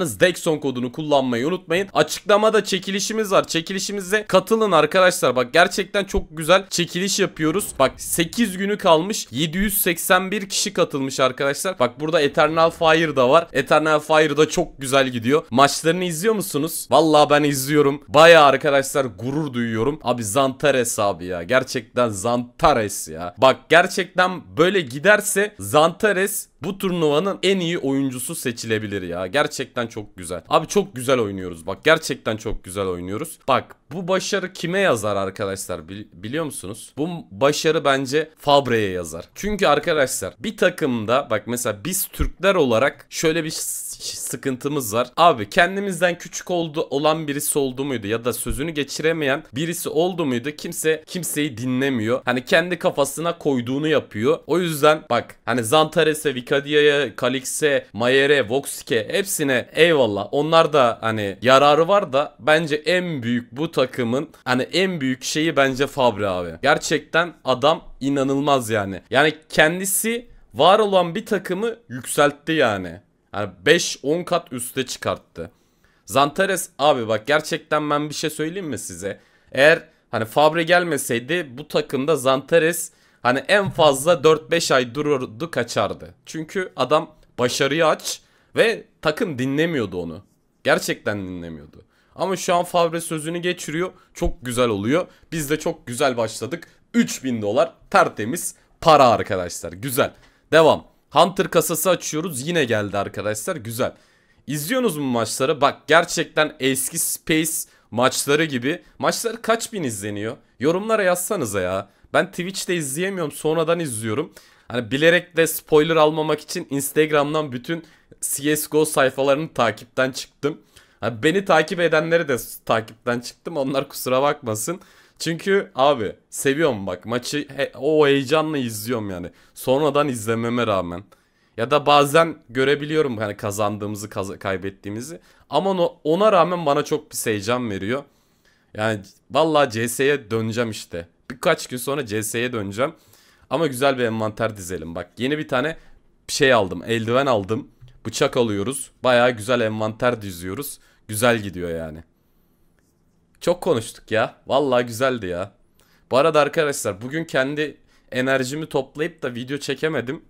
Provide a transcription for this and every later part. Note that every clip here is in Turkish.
kullanacağınız Dexon kodunu kullanmayı unutmayın. Açıklamada çekilişimiz var. Çekilişimize katılın arkadaşlar. Bak gerçekten çok güzel çekiliş yapıyoruz. Bak 8 günü kalmış. 781 kişi katılmış arkadaşlar. Bak burada Eternal Fire da var. Eternal Fire da çok güzel gidiyor. Maçlarını izliyor musunuz? Vallahi ben izliyorum. Baya arkadaşlar gurur duyuyorum. Abi Zantares abi ya. Gerçekten Zantares ya. Bak gerçekten böyle giderse Zantares bu turnuvanın en iyi oyuncusu seçilebilir ya. Gerçekten çok güzel. Abi çok güzel oynuyoruz bak. Gerçekten çok güzel oynuyoruz. Bak bu başarı kime yazar arkadaşlar Bil biliyor musunuz? Bu başarı bence Fabre'ye yazar. Çünkü arkadaşlar bir takımda bak mesela biz Türkler olarak şöyle bir sıkıntımız var. Abi kendimizden küçük oldu olan birisi oldu muydu ya da sözünü geçiremeyen birisi oldu muydu? Kimse kimseyi dinlemiyor. Hani kendi kafasına koyduğunu yapıyor. O yüzden bak hani Zantaresevic Ikadia'ya, Kalix'e, Mayer'e, Voxke hepsine eyvallah. Onlar da hani yararı var da bence en büyük bu takımın hani en büyük şeyi bence Fabri abi. Gerçekten adam inanılmaz yani. Yani kendisi var olan bir takımı yükseltti yani. Yani 5-10 kat üste çıkarttı. Zantares abi bak gerçekten ben bir şey söyleyeyim mi size? Eğer hani Fabre gelmeseydi bu takımda Zantares Hani en fazla 4-5 ay dururdu kaçardı. Çünkü adam başarıyı aç ve takım dinlemiyordu onu. Gerçekten dinlemiyordu. Ama şu an Favre sözünü geçiriyor. Çok güzel oluyor. Biz de çok güzel başladık. 3000 dolar tertemiz para arkadaşlar. Güzel. Devam. Hunter kasası açıyoruz. Yine geldi arkadaşlar. Güzel. İzliyorsunuz mu maçları? Bak gerçekten eski Space maçları gibi. Maçlar kaç bin izleniyor? Yorumlara yazsanıza ya. Ben Twitch'te izleyemiyorum sonradan izliyorum. Hani bilerek de spoiler almamak için Instagram'dan bütün CSGO sayfalarını takipten çıktım. Hani beni takip edenleri de takipten çıktım. Onlar kusura bakmasın. Çünkü abi seviyorum bak maçı he, o heyecanla izliyorum yani. Sonradan izlememe rağmen. Ya da bazen görebiliyorum hani kazandığımızı kaz kaybettiğimizi. Ama no, ona rağmen bana çok bir heyecan veriyor. Yani vallahi CS'ye döneceğim işte birkaç gün sonra CS'ye döneceğim. Ama güzel bir envanter dizelim. Bak yeni bir tane şey aldım. Eldiven aldım. Bıçak alıyoruz. Baya güzel envanter diziyoruz. Güzel gidiyor yani. Çok konuştuk ya. Valla güzeldi ya. Bu arada arkadaşlar bugün kendi enerjimi toplayıp da video çekemedim.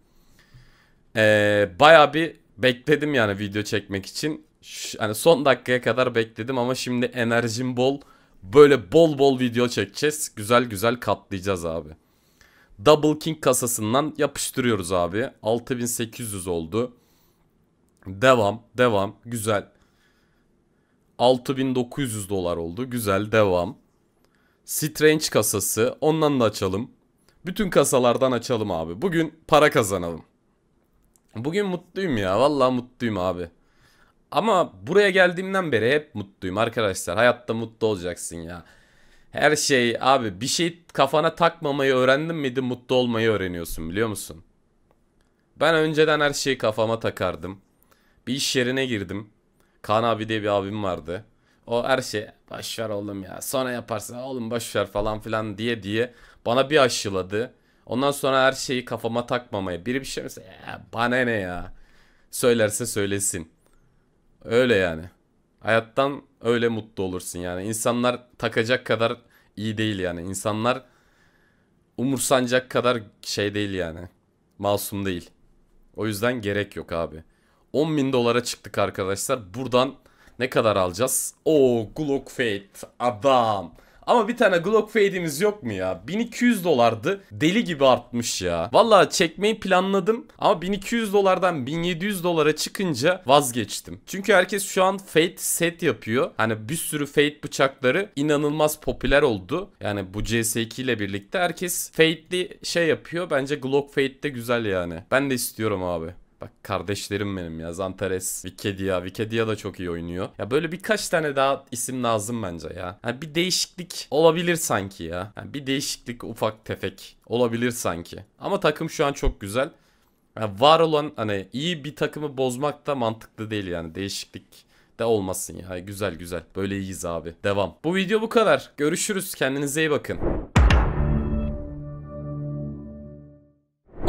Ee, Baya bir bekledim yani video çekmek için. Şu, hani son dakikaya kadar bekledim ama şimdi enerjim bol. Böyle bol bol video çekeceğiz. Güzel güzel katlayacağız abi. Double King kasasından yapıştırıyoruz abi. 6800 oldu. Devam, devam. Güzel. 6900 dolar oldu. Güzel, devam. Strange kasası. Ondan da açalım. Bütün kasalardan açalım abi. Bugün para kazanalım. Bugün mutluyum ya. Vallahi mutluyum abi. Ama buraya geldiğimden beri hep mutluyum arkadaşlar. Hayatta mutlu olacaksın ya. Her şey abi bir şey kafana takmamayı öğrendin miydi mutlu olmayı öğreniyorsun biliyor musun? Ben önceden her şeyi kafama takardım. Bir iş yerine girdim. Kaan abi diye bir abim vardı. O her şey başver oğlum ya sonra yaparsın oğlum başver falan filan diye diye bana bir aşıladı. Ondan sonra her şeyi kafama takmamayı biri bir şey mesela bana ne ya söylerse söylesin. Öyle yani. Hayattan öyle mutlu olursun yani. İnsanlar takacak kadar iyi değil yani. İnsanlar umursanacak kadar şey değil yani. Masum değil. O yüzden gerek yok abi. 10 bin dolara çıktık arkadaşlar. Buradan ne kadar alacağız? O Glock Fate adam. Ama bir tane Glock fade'imiz yok mu ya? 1200 dolardı. Deli gibi artmış ya. Valla çekmeyi planladım ama 1200 dolardan 1700 dolara çıkınca vazgeçtim. Çünkü herkes şu an fade set yapıyor. Hani bir sürü fade bıçakları inanılmaz popüler oldu. Yani bu CS2 ile birlikte herkes fade'li şey yapıyor. Bence Glock fade de güzel yani. Ben de istiyorum abi. Bak kardeşlerim benim ya. Zantares, Vikedia. Vikedia da çok iyi oynuyor. Ya böyle birkaç tane daha isim lazım bence ya. Yani bir değişiklik olabilir sanki ya. Yani bir değişiklik ufak tefek olabilir sanki. Ama takım şu an çok güzel. Yani var olan hani iyi bir takımı bozmak da mantıklı değil yani. Değişiklik de olmasın ya. Güzel güzel. Böyle iyiyiz abi. Devam. Bu video bu kadar. Görüşürüz. Kendinize iyi bakın.